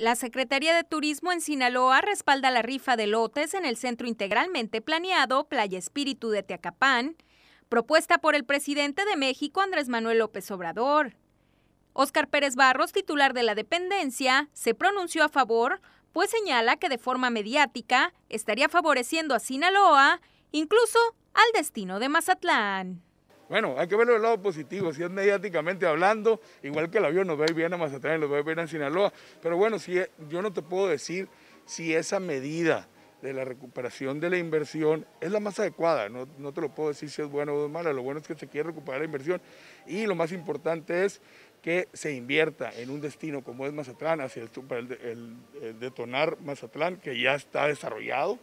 La Secretaría de Turismo en Sinaloa respalda la rifa de lotes en el centro integralmente planeado Playa Espíritu de Teacapán, propuesta por el presidente de México Andrés Manuel López Obrador. Óscar Pérez Barros, titular de la dependencia, se pronunció a favor, pues señala que de forma mediática estaría favoreciendo a Sinaloa, incluso al destino de Mazatlán. Bueno, hay que verlo del lado positivo, si es mediáticamente hablando, igual que el avión nos va a ir bien a Mazatlán y nos va a ir bien a Sinaloa. Pero bueno, si, yo no te puedo decir si esa medida de la recuperación de la inversión es la más adecuada. No, te lo puedo decir si es bueno o es mala, lo bueno es que se quiere recuperar la inversión y lo más importante es que se invierta en un destino como es Mazatlán, hacia el detonar Mazatlán, que ya está desarrollado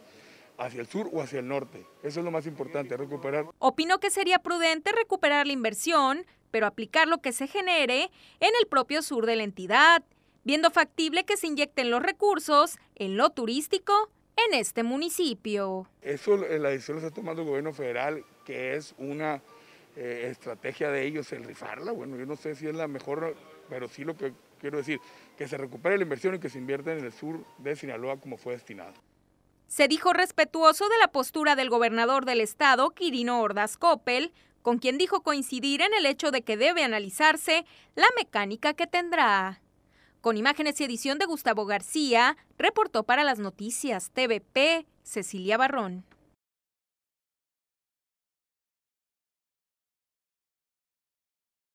hacia el sur o hacia el norte. Eso es lo más importante, recuperar. Opinó que sería prudente recuperar la inversión, pero aplicar lo que se genere en el propio sur de la entidad, viendo factible que se inyecten los recursos en lo turístico en este municipio. Eso eh, la decisión lo está tomando el gobierno federal, que es una eh, estrategia de ellos el rifarla. Bueno, yo no sé si es la mejor, pero sí lo que quiero decir, que se recupere la inversión y que se invierta en el sur de Sinaloa como fue destinado. Se dijo respetuoso de la postura del gobernador del estado, Quirino Ordaz Coppel, con quien dijo coincidir en el hecho de que debe analizarse la mecánica que tendrá. Con imágenes y edición de Gustavo García, reportó para las noticias TVP Cecilia Barrón.